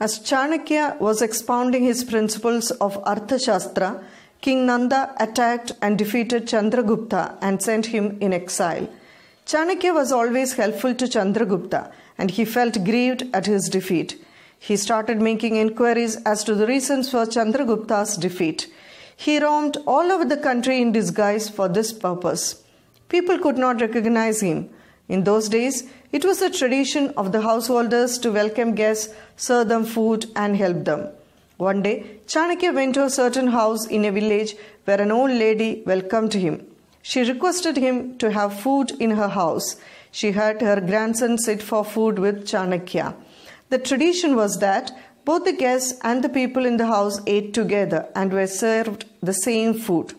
As Chanakya was expounding his principles of Arthashastra, King Nanda attacked and defeated Chandragupta and sent him in exile. Chanakya was always helpful to Chandragupta and he felt grieved at his defeat. He started making inquiries as to the reasons for Chandragupta's defeat. He roamed all over the country in disguise for this purpose. People could not recognize him in those days, it was a tradition of the householders to welcome guests, serve them food, and help them. One day, Chanakya went to a certain house in a village where an old lady welcomed him. She requested him to have food in her house. She had her grandson sit for food with Chanakya. The tradition was that both the guests and the people in the house ate together and were served the same food.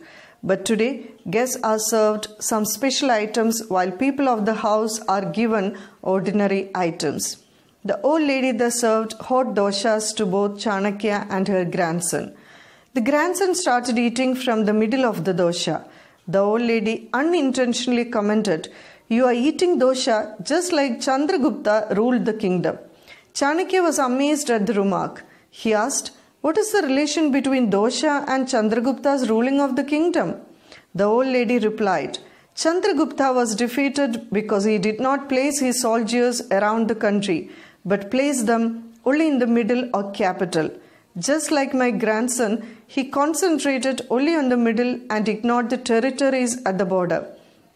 But today, guests are served some special items while people of the house are given ordinary items. The old lady thus served hot doshas to both Chanakya and her grandson. The grandson started eating from the middle of the dosha. The old lady unintentionally commented, You are eating dosha just like Chandragupta ruled the kingdom. Chanakya was amazed at the remark. He asked, what is the relation between Dosha and Chandragupta's ruling of the kingdom? The old lady replied, Chandragupta was defeated because he did not place his soldiers around the country, but placed them only in the middle or capital. Just like my grandson, he concentrated only on the middle and ignored the territories at the border.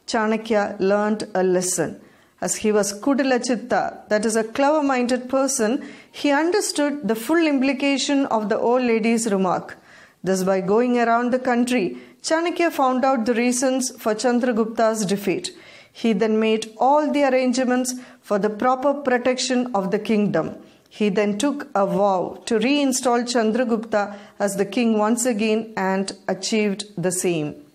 Chanakya learned a lesson. As he was Kudalachitta, that is a clever minded person, he understood the full implication of the old lady's remark. Thus, by going around the country, Chanakya found out the reasons for Chandragupta's defeat. He then made all the arrangements for the proper protection of the kingdom. He then took a vow to reinstall Chandragupta as the king once again and achieved the same.